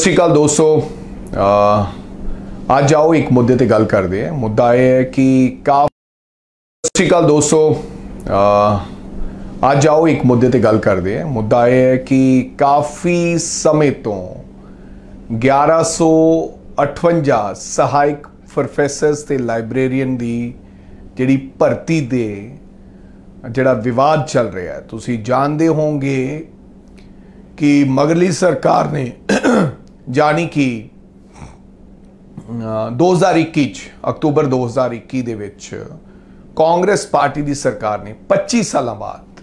ਸਤਿ ਸ਼੍ਰੀ ਅਕਾਲ ਦੋਸਤੋ ਅੱਜ ਆਓ ਇੱਕ ਮੁੱਦੇ ਤੇ ਗੱਲ ਕਰਦੇ ਆ ਮੁੱਦਾ ਇਹ ਹੈ ਕਿ ਕਾਫੀ ਸਤਿ ਸ਼੍ਰੀ ਅਕਾਲ ਦੋਸਤੋ ਅੱਜ ਆਓ ਇੱਕ ਮੁੱਦੇ ਤੇ ਗੱਲ ਕਰਦੇ ਹਾਂ ਮੁੱਦਾ ਇਹ ਹੈ ਕਿ ਕਾਫੀ ਸਮੇਂ ਤੋਂ 1158 ਸਹਾਇਕ ਪ੍ਰੋਫੈਸਰਸ ਤੇ ਲਾਇਬ੍ਰੇਰੀਅਨ ਦੀ ਜਿਹੜੀ ਭਰਤੀ ਦੇ ਜਿਹੜਾ ਵਿਵਾਦ ਚੱਲ ਰਿਹਾ ਹੈ ਤੁਸੀਂ ਜਾਣਦੇ ਹੋਵੋਗੇ ਕਿ ਮਗਰਲੀ ਸਰਕਾਰ ਨੇ ਜਾਨੀ ਕਿ 2021 ਚ ਅਕਤੂਬਰ 2021 ਦੇ ਵਿੱਚ ਕਾਂਗਰਸ ਪਾਰਟੀ ਦੀ ਸਰਕਾਰ ਨੇ 25 ਸਾਲਾਂ ਬਾਅਦ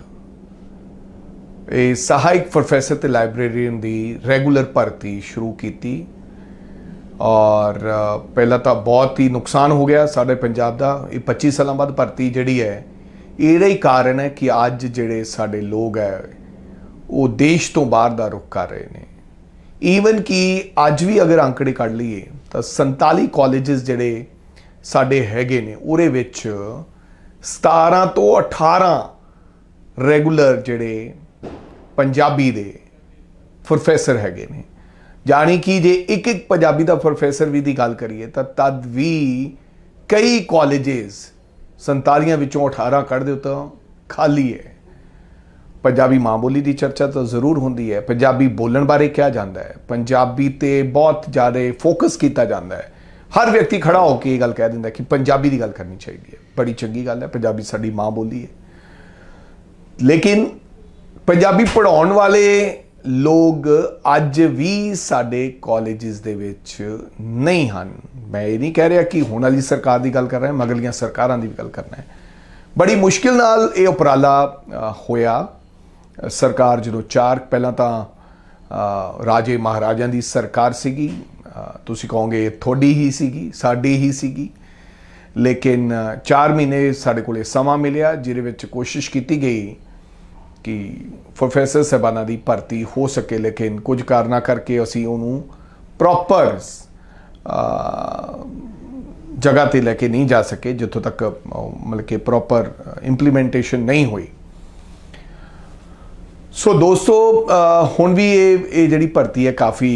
ਇਹ ਸਹਾਇਕ ਪ੍ਰੋਫੈਸਰ ਤੇ ਲਾਇਬ੍ਰੇਰੀਅਨ ਦੀ ਰੈਗੂਲਰ ਭਰਤੀ ਸ਼ੁਰੂ ਕੀਤੀ ਔਰ ਪਹਿਲਾਂ ਤਾਂ ਬਹੁਤ ਹੀ ਨੁਕਸਾਨ ਹੋ ਗਿਆ ਸਾਡੇ ਪੰਜਾਬ ਦਾ ਇਹ 25 ਸਾਲਾਂ ਬਾਅਦ ਭਰਤੀ ਜਿਹੜੀ ਹੈ ਇਹਦਾ ਹੀ ਕਾਰਨ ਹੈ ਕਿ ਅੱਜ ਜਿਹੜੇ ਸਾਡੇ ਲੋਕ ਹੈ ਉਹ ਦੇਸ਼ ਤੋਂ ਬਾਹਰ ਦਾ ਰੁਖ ਕਰ ਰਹੇ ਨੇ ਈਵਨ ਕਿ ਅੱਜ ਵੀ ਅਗਰ ਅੰਕੜੇ ਕੱਢ ਲਈਏ ਤਾਂ 47 ਕਾਲਜਸ ਜਿਹੜੇ ਸਾਡੇ ਹੈਗੇ ਨੇ ਉਹਦੇ ਵਿੱਚ 17 ਤੋਂ 18 ਰੈਗੂਲਰ ਜਿਹੜੇ ਪੰਜਾਬੀ ਦੇ ਪ੍ਰੋਫੈਸਰ ਹੈਗੇ ਨੇ ਜਾਣੀ ਕਿ ਜੇ ਇੱਕ ਇੱਕ ਪੰਜਾਬੀ ਦਾ ਪ੍ਰੋਫੈਸਰ ਵੀ ਦੀ ਗੱਲ ਕਰੀਏ ਤਾਂ ਤਦ ਵੀ ਕਈ ਕਾਲਜਸ 47 ਵਿੱਚੋਂ 18 ਕੱਢ ਦਿਓ ਤਾਂ ਖਾਲੀ ਹੈ ਪੰਜਾਬੀ ਮਾਂ ਬੋਲੀ ਦੀ ਚਰਚਾ ਤਾਂ ਜ਼ਰੂਰ ਹੁੰਦੀ ਹੈ ਪੰਜਾਬੀ ਬੋਲਣ ਬਾਰੇ ਕਿਹਾ ਜਾਂਦਾ ਹੈ ਪੰਜਾਬੀ ਤੇ ਬਹੁਤ ਜ਼ਿਆਦਾ ਫੋਕਸ ਕੀਤਾ ਜਾਂਦਾ ਹੈ ਹਰ ਵਿਅਕਤੀ ਖੜਾ ਹੋ ਕੇ ਇਹ ਗੱਲ ਕਹਿ ਦਿੰਦਾ ਕਿ ਪੰਜਾਬੀ ਦੀ ਗੱਲ ਕਰਨੀ ਚਾਹੀਦੀ ਹੈ ਬੜੀ ਚੰਗੀ ਗੱਲ ਹੈ ਪੰਜਾਬੀ ਸਾਡੀ ਮਾਂ ਬੋਲੀ ਹੈ ਲੇਕਿਨ ਪੰਜਾਬੀ ਪੜਾਉਣ ਵਾਲੇ ਲੋਕ ਅੱਜ ਵੀ ਸਾਡੇ ਕਾਲਜਿਸ ਦੇ ਵਿੱਚ ਨਹੀਂ ਹਨ ਮੈਂ ਇਹ ਨਹੀਂ ਕਹਿ ਰਿਹਾ ਕਿ ਹੁਣ ਵਾਲੀ ਸਰਕਾਰ ਦੀ ਗੱਲ ਕਰ ਰਿਹਾ ਮਗਲੀਆਂ ਸਰਕਾਰਾਂ ਦੀ ਵੀ ਗੱਲ ਕਰਨਾ ਹੈ ਬੜੀ ਮੁਸ਼ਕਿਲ ਨਾਲ ਇਹ ਉਪਰਾਲਾ ਹੋਇਆ ਸਰਕਾਰ ਜਦੋਂ ਚਾਰ ਪਹਿਲਾਂ ਤਾਂ ਰਾਜੇ ਮਹਾਰਾਜਾਂ ਦੀ ਸਰਕਾਰ ਸੀਗੀ ਤੁਸੀਂ ਕਹੋਗੇ ਥੋੜੀ ਹੀ ਸੀਗੀ ਸਾਡੀ ਹੀ ਸੀਗੀ ਲੇਕਿਨ 4 ਮਹੀਨੇ ਸਾਡੇ ਕੋਲੇ ਸਮਾਂ ਮਿਲਿਆ ਜਿਹਦੇ ਵਿੱਚ ਕੋਸ਼ਿਸ਼ ਕੀਤੀ ਗਈ ਕਿ ਪ੍ਰੋਫੈਸਰ ਸਬਾਨਾ ਦੀ ਭਰਤੀ ਹੋ ਸਕੇ ਲੇਕਿਨ ਕੁਝ ਕਾਰਨਾ ਕਰਕੇ ਅਸੀਂ ਉਹਨੂੰ ਪ੍ਰੋਪਰ ਜਗ੍ਹਾ ਤੇ ਲੈ ਕੇ ਨਹੀਂ ਜਾ ਸਕੇ ਜਿੱਥੋਂ ਤੱਕ ਮਤਲਬ ਕਿ ਪ੍ਰੋਪਰ ਇੰਪਲੀਮੈਂਟੇਸ਼ਨ ਨਹੀਂ ਹੋਈ ਸੋ ਦੋਸਤੋ ਹੁਣ ਵੀ ਇਹ ਇਹ ਜਿਹੜੀ ਭਰਤੀ ਹੈ ਕਾਫੀ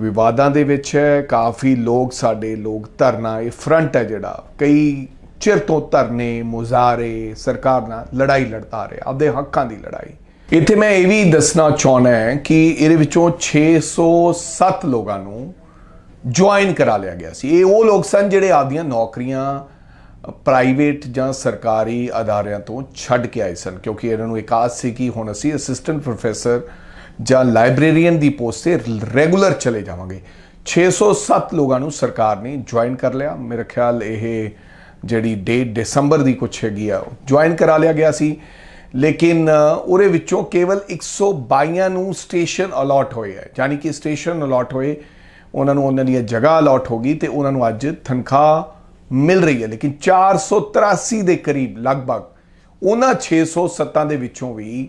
ਵਿਵਾਦਾਂ ਦੇ ਵਿੱਚ ਹੈ ਕਾਫੀ ਲੋਕ ਸਾਡੇ ਲੋਕ ਧਰਨਾ ਇਹ ਫਰੰਟ ਹੈ ਜਿਹੜਾ ਕਈ ਚਿਰ ਤੋਂ ਧਰਨੇ ਮੁਜ਼ਾਰੇ ਸਰਕਾਰ ਨਾਲ ਲੜਾਈ ਲੜਦਾ ਰਿਹਾ ਆਪਦੇ ਹੱਕਾਂ ਦੀ ਲੜਾਈ ਇੱਥੇ ਮੈਂ ਇਹ ਵੀ ਦੱਸਣਾ ਚਾਹੁੰਦਾ ਹਾਂ ਕਿ ਇਹਦੇ ਵਿੱਚੋਂ 607 ਲੋਕਾਂ ਨੂੰ ਜੁਆਇਨ ਕਰਾ ਲਿਆ ਗਿਆ ਸੀ ਇਹ ਉਹ ਲੋਕ ਸਨ ਜਿਹੜੇ ਆਪਦੀਆਂ ਨੌਕਰੀਆਂ ਪ੍ਰਾਈਵੇਟ ਜਾਂ ਸਰਕਾਰੀ ਅਦਾਰਿਆਂ ਤੋਂ ਛੱਡ ਕੇ ਆਏ ਸਨ ਕਿਉਂਕਿ ਇਹਨਾਂ ਨੂੰ ਇਕਾਸ ਸੀ ਕਿ ਹੁਣ ਅਸੀਂ ਅਸਿਸਟੈਂਟ ਪ੍ਰੋਫੈਸਰ ਜਾਂ ਲਾਇਬ੍ਰੇਰੀਅਨ ਦੀ ਪੋਸਟ ਤੇ ਰੈਗੂਲਰ ਚਲੇ ਜਾਵਾਂਗੇ 607 ਲੋਕਾਂ ਨੂੰ ਸਰਕਾਰ ਨੇ ਜੁਆਇਨ ਕਰ ਲਿਆ ਮੇਰੇ ਖਿਆਲ ਇਹ ਜਿਹੜੀ ਡੇਟ ਦਸੰਬਰ ਦੀ ਕੁਛ ਹੈਗੀ ਆ ਜੁਆਇਨ ਕਰਾ ਲਿਆ ਗਿਆ ਸੀ ਲੇਕਿਨ ਉਹਦੇ ਵਿੱਚੋਂ ਕੇਵਲ 122 ਨੂੰ ਸਟੇਸ਼ਨ ਅਲਾਟ ਹੋਏ ਹੈ ਯਾਨੀ ਕਿ ਸਟੇਸ਼ਨ ਅਲਾਟ ਹੋਏ ਉਹਨਾਂ ਨੂੰ ਉਹਨਾਂ ਦੀ ਜਗ੍ਹਾ ਅਲਾਟ ਹੋ ਗਈ ਤੇ ਉਹਨਾਂ ਨੂੰ ਅੱਜ ਤਨਖਾਹ ਮਿਲ ਰਹੀ ਹੈ ਲੇਕਿਨ 483 ਦੇ ਕਰੀਬ ਲਗਭਗ ਉਹਨਾਂ 600 ਸੱਤਾਂ ਦੇ ਵਿੱਚੋਂ ਵੀ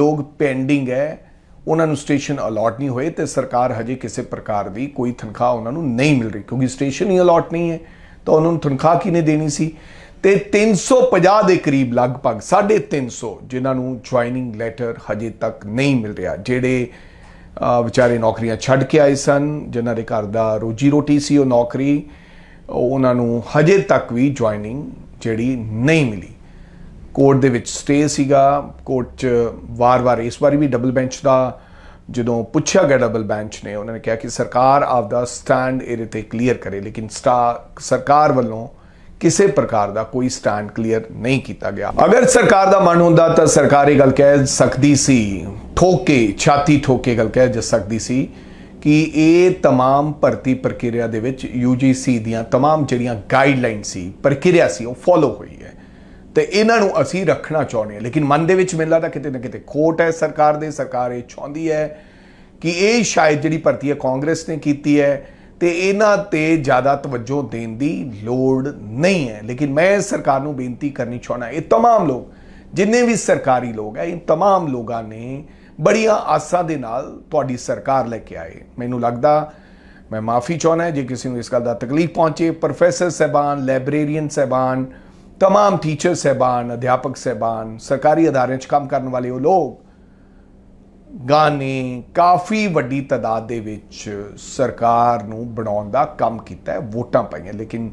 ਲੋਕ ਪੈਂਡਿੰਗ ਹੈ ਉਹਨਾਂ ਨੂੰ ਸਟੇਸ਼ਨ ਅਲਾਟ ਨਹੀਂ ਹੋਏ ਤੇ ਸਰਕਾਰ ਹਜੇ ਕਿਸੇ ਪ੍ਰਕਾਰ ਦੀ ਕੋਈ ਤਨਖਾਹ ਉਹਨਾਂ ਨੂੰ ਨਹੀਂ ਮਿਲ ਰਹੀ ਕਿਉਂਕਿ ਸਟੇਸ਼ਨ ਹੀ ਅਲਾਟ ਨਹੀਂ ਹੈ ਤਾਂ ਉਹਨਾਂ ਨੂੰ ਤਨਖਾਹ ਕਿਨੇ ਦੇਣੀ ਸੀ ਤੇ 350 ਦੇ ਕਰੀਬ ਲਗਭਗ 350 ਜਿਨ੍ਹਾਂ ਨੂੰ ਜੁਆਇਨਿੰਗ ਲੈਟਰ ਹਜੇ ਤੱਕ ਨਹੀਂ ਮਿਲ ਰਿਹਾ ਜਿਹੜੇ ਵਿਚਾਰੇ ਨੌਕਰੀਆਂ ਛੱਡ ਕੇ ਆਏ ਸਨ ਜਿਨ੍ਹਾਂ ਦੇ ਘਰ ਦਾ ਰੋਜੀ ਰੋਟੀ ਸੀ ਉਹ ਨੌਕਰੀ ਉਹਨਾਂ ਨੂੰ ਹਜੇ ਤੱਕ ਵੀ ਜੁਆਇਨਿੰਗ ਜਿਹੜੀ ਨਹੀਂ ਮਿਲੀ ਕੋਰਟ ਦੇ ਵਿੱਚ ਸਟੇ ਸੀਗਾ ਕੋਰਟ 'ਚ ਵਾਰ-ਵਾਰ ਇਸ ਵਾਰੀ ਵੀ ਡਬਲ ਬੈਂਚ ਦਾ ਜਦੋਂ ਪੁੱਛਿਆ ਗਿਆ ਡਬਲ ਬੈਂਚ ਨੇ ਉਹਨਾਂ ਨੇ ਕਿਹਾ ਕਿ ਸਰਕਾਰ ਦਾ ਸਟੈਂਡ ਇਹਦੇ ਤੇ ਕਲੀਅਰ ਕਰੇ ਲੇਕਿਨ ਸਰਕਾਰ ਵੱਲੋਂ ਕਿਸੇ ਪ੍ਰਕਾਰ ਦਾ ਕੋਈ ਸਟੈਂਡ ਕਲੀਅਰ ਨਹੀਂ ਕੀਤਾ ਗਿਆ ਅਗਰ ਸਰਕਾਰ ਦਾ ਮਨ ਹੁੰਦਾ ਤਾਂ ਸਰਕਾਰ ਇਹ ਗੱਲ ਕਹਿ ਸਕਦੀ ਸੀ ਠੋਕੇ ਛਾਤੀ ਠੋਕੇ ਗੱਲ ਕਹਿ ਸਕਦੀ ਸੀ ਕਿ ਇਹ तमाम ਭਰਤੀ ਪ੍ਰਕਿਰਿਆ ਦੇ ਵਿੱਚ UGC ਦੀਆਂ तमाम ਜਿਹੜੀਆਂ ਗਾਈਡਲਾਈਨ ਸੀ ਪ੍ਰਕਿਰਿਆ ਸੀ ਉਹ ਫੋਲੋ ਹੋਈ ਹੈ ਤੇ ਇਹਨਾਂ ਨੂੰ ਅਸੀਂ ਰੱਖਣਾ ਚਾਹੁੰਦੇ ਹਾਂ ਲੇਕਿਨ ਮਨ ਦੇ ਵਿੱਚ ਮੈਨੂੰ ਲੱਗਦਾ ਕਿਤੇ ਨਾ ਕਿਤੇ ਖੋਟ ਹੈ ਸਰਕਾਰ ਦੇ ਸਰਕਾਰ ਇਹ ਚਾਹੁੰਦੀ ਹੈ ਕਿ ਇਹ ਸ਼ਾਇਦ ਜਿਹੜੀ ਭਰਤੀ ਹੈ ਕਾਂਗਰਸ ਨੇ ਕੀਤੀ ਹੈ ਤੇ ਇਹਨਾਂ ਤੇ ਜ਼ਿਆਦਾ ਤਵੱਜੋ ਦੇਣ ਦੀ ਲੋੜ ਨਹੀਂ ਹੈ ਲੇਕਿਨ ਮੈਂ ਸਰਕਾਰ ਨੂੰ ਬੇਨਤੀ ਕਰਨੀ ਚਾਹਣਾ ਇਹ तमाम ਲੋਕ ਜਿੰਨੇ ਵੀ ਸਰਕਾਰੀ ਲੋਕ ਹੈ ਇਹ तमाम ਲੋਕਾਂ ਨੇ ਬੜੀਆਂ ਆਸਾਂ ਦੇ ਨਾਲ ਤੁਹਾਡੀ ਸਰਕਾਰ ਲੈ ਕੇ ਆਏ ਮੈਨੂੰ ਲੱਗਦਾ ਮੈਂ ਮਾਫੀ ਚਾਹਣਾ ਜੇ ਕਿਸੇ ਨੂੰ ਇਸ ਗੱਲ ਦਾ ਤਕਲੀਫ ਪਹੁੰਚੇ ਪ੍ਰੋਫੈਸਰ ਸਹਿਬਾਨ ਲਾਇਬ੍ਰੇਰੀਅਨ ਸਹਿਬਾਨ तमाम ਟੀਚਰ ਸਹਿਬਾਨ ਅਧਿਆਪਕ ਸਹਿਬਾਨ ਸਰਕਾਰੀ ਅਦਾਰਿਆਂ 'ਚ ਕੰਮ ਕਰਨ ਵਾਲੇ ਉਹ ਲੋਕ ਗਾਣੇ ਕਾਫੀ ਵੱਡੀ ਤਦਾਦ ਦੇ ਵਿੱਚ ਸਰਕਾਰ ਨੂੰ ਬਣਾਉਣ ਦਾ ਕੰਮ ਕੀਤਾ ਹੈ ਵੋਟਾਂ ਪਾਈਆਂ ਲੇਕਿਨ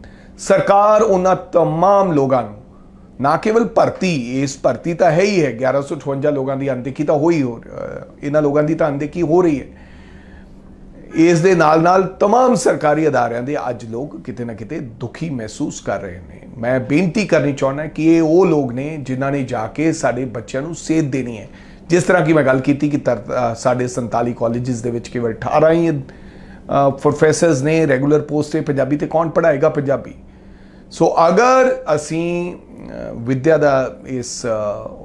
ਸਰਕਾਰ ਉਹਨਾਂ तमाम ਲੋਕਾਂ ਨੂੰ ਨਾ ਕੇਵਲ ਭਰਤੀ ਇਸ ਭਰਤੀ ਤਾਂ ਹੈ ਹੀ ਹੈ 1158 ਲੋਕਾਂ ਦੀ ਅੰਦੇਖੀ ਤਾਂ ਹੋਈ ਹੋ ਇਹਨਾਂ ਲੋਕਾਂ ਦੀ ਤਾਂ ਅੰਦੇਖੀ ਹੋ ਰਹੀ ਹੈ ਇਸ ਦੇ ਨਾਲ ਨਾਲ तमाम ਸਰਕਾਰੀ ਅਦਾਰਿਆਂ ਦੇ ਅੱਜ ਲੋਕ ਕਿਤੇ ਨਾ ਕਿਤੇ ਦੁਖੀ ਮਹਿਸੂਸ ਕਰ ਰਹੇ ਨੇ ਮੈਂ ਬੇਨਤੀ ਕਰਨੀ ਚਾਹੁੰਦਾ ਕਿ ਇਹ ਉਹ ਲੋਕ ਨੇ ਜਿਨ੍ਹਾਂ ਨੇ ਜਾ ਕੇ ਸਾਡੇ ਬੱਚਿਆਂ ਨੂੰ ਸੇਧ ਦੇਣੀ ਹੈ ਜਿਸ ਤਰ੍ਹਾਂ ਕਿ ਮੈਂ ਗੱਲ ਕੀਤੀ ਕਿ ਸਾਡੇ 47 ਕਾਲਜਸ ਦੇ ਵਿੱਚ ਕੇਵਲ 18 ਹੀ ਪ੍ਰੋਫੈਸਰਸ ਨੇ ਰੈਗੂਲਰ ਪੋਸਟ ਤੇ ਪੰਜਾਬੀ ਤੇ ਕੌਣ ਪੜਾਏਗਾ ਪੰਜਾਬੀ ਸੋ ਅਗਰ ਅਸੀਂ ਵਿਦਿਆ ਦਾ ਇਸ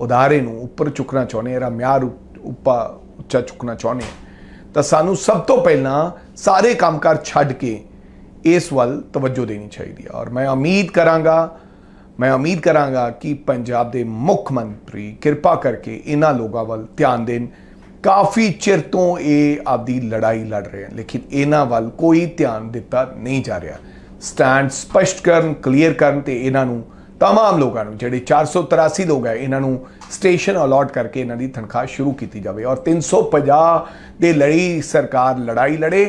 ਉਦਾਰੇ ਨੂੰ ਉੱਪਰ ਚੁੱਕਣਾ ਚਾਹੁੰਦੇ ਹਾਂ ਇਹਦਾ ਮਿਆਰ ਉੱਪਰ ਉੱਚਾ ਚੁੱਕਣਾ ਚਾਹੁੰਦੇ ਹਾਂ ਤਾਂ ਸਾਨੂੰ ਸਭ ਤੋਂ ਪਹਿਲਾਂ ਸਾਰੇ ਕੰਮਕਾਰ ਛੱਡ ਕੇ ਇਸ ਵੱਲ ਤਵੱਜੋ ਦੇਣੀ ਚਾਹੀਦੀ ਹੈ ਔਰ ਮੈਂ ਉਮੀਦ ਕਰਾਂਗਾ ਮੈਂ ਉਮੀਦ ਕਰਾਂਗਾ ਕਿ ਪੰਜਾਬ ਦੇ ਮੁੱਖ ਮੰਤਰੀ ਕਿਰਪਾ ਕਰਕੇ ਇਹਨਾਂ ਲੋਕਾਂ ਵੱਲ ਧਿਆਨ ਦੇਣ ਕਾਫੀ ਚਿਰ ਤੋਂ ਇਹ ਆਪਦੀ ਲੜਾਈ ਲੜ ਰਹੇ ਹਨ ਲੇਕਿਨ ਇਹਨਾਂ ਵੱਲ ਕੋਈ ਧਿਆਨ ਦਿੱਤਾ ਨਹੀਂ ਜਾ ਰਿਹਾ ਸਟੈਂਡ ਸਪਸ਼ਟ ਕਰਨ ਕਲੀਅਰ ਕਰਨ ਤੇ ਇਹਨਾਂ ਨੂੰ तमाम ਲੋਕਾਂ ਨੂੰ ਜਿਹੜੇ 483 ਲੋਕ ਹੈ ਇਹਨਾਂ ਨੂੰ ਸਟੇਸ਼ਨ ਅਲਾਟ ਕਰਕੇ ਇਹਨਾਂ ਦੀ ਤਨਖਾਹ ਸ਼ੁਰੂ ਕੀਤੀ ਜਾਵੇ ਔਰ 350 ਦੇ ਲੜੀ ਸਰਕਾਰ ਲੜਾਈ ਲੜੇ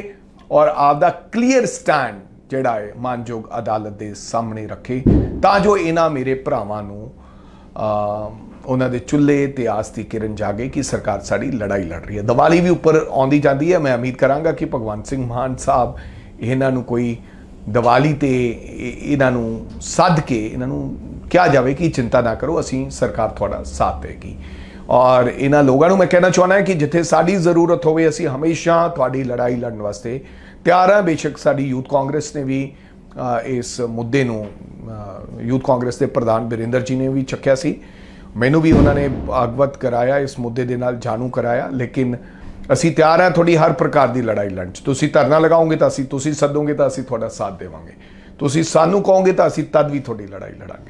ਔਰ ਆਪ ਦਾ ਕਲੀਅਰ ਸਟੈਂਡ ਜਿਹੜਾ ਹੈ ਮਾਨਯੋਗ ਅਦਾਲਤ ਦੇ ਸਾਹਮਣੇ ਰੱਖੇ ਤਾਂ ਜੋ ਇਹਨਾਂ ਮੇਰੇ ਭਰਾਵਾਂ ਨੂੰ ਉਹਨਾਂ ਦੇ ਚੁੱਲ੍ਹੇ ਤੇ ਆਸ ਦੀ ਕਿਰਨ ਜਾਗੇ ਕਿ ਸਰਕਾਰ ਸਾਡੀ ਲੜਾਈ ਲੜ ਰਹੀ ਹੈ ਦੀਵਾਲੀ ਵੀ ਉੱਪਰ ਆਉਂਦੀ ਜਾਂਦੀ ਹੈ ਮੈਂ ਉਮੀਦ ਕਰਾਂਗਾ ਕਿ ਭਗਵੰਤ ਸਿੰਘ ਮਾਨ ਸਾਹਿਬ ਇਹਨਾਂ ਨੂੰ ਕੋਈ ਦੀਵਾਲੀ ਤੇ ਇਹਨਾਂ ਨੂੰ ਸੱਦ ਕੇ ਇਹਨਾਂ ਨੂੰ ਕਿਹਾ ਜਾਵੇ ਕਿ ਚਿੰਤਾ ਨਾ ਕਰੋ ਅਸੀਂ ਸਰਕਾਰ ਤੁਹਾਡਾ ਸਾਥ ਦੇਗੀ ਔਰ ਇਹਨਾਂ ਲੋਕਾਂ ਨੂੰ ਮੈਂ ਕਹਿਣਾ ਚਾਹਣਾ ਹੈ ਕਿ ਜਿੱਥੇ ਸਾਡੀ ਜ਼ਰੂਰਤ ਹੋਵੇ ਅਸੀਂ ਹਮੇਸ਼ਾ ਤੁਹਾਡੀ ਲੜਾਈ ਲੜਨ ਵਾਸਤੇ ਤਿਆਰ ਹਾਂ ਬੇਸ਼ੱਕ ਸਾਡੀ ਯੂਥ ਕਾਂਗਰਸ ਨੇ ਵੀ ਇਸ ਮੁੱਦੇ ਨੂੰ ਯੂਥ ਕਾਂਗਰਸ ਦੇ ਪ੍ਰਧਾਨ ਬਿਰਿੰਦਰ ਜੀ ਨੇ ਵੀ ਚੱਕਿਆ ਸੀ ਮੈਨੂੰ ਵੀ ਉਹਨਾਂ ਨੇ ਆਗਵਤ ਕਰਾਇਆ ਇਸ ਮੁੱਦੇ ਦੇ ਨਾਲ ਜਾਣੂ ਕਰਾਇਆ ਲੇਕਿਨ ਅਸੀਂ ਤਿਆਰ ਹਾਂ ਤੁਹਾਡੀ ਹਰ ਪ੍ਰਕਾਰ ਦੀ ਲੜਾਈ ਲੜਨ ਚ ਤੁਸੀਂ ਧਰਨਾ ਲਗਾਓਗੇ ਤਾਂ ਅਸੀਂ ਤੁਸੀਂ ਸੱਦੋਗੇ ਤਾਂ ਅਸੀਂ ਤੁਹਾਡਾ ਸਾਥ ਦੇਵਾਂਗੇ ਤੁਸੀਂ ਸਾਨੂੰ ਕਹੋਗੇ ਤਾਂ ਅਸੀਂ ਤਦ ਵੀ ਤੁਹਾਡੀ ਲੜਾਈ ਲੜਾਂਗੇ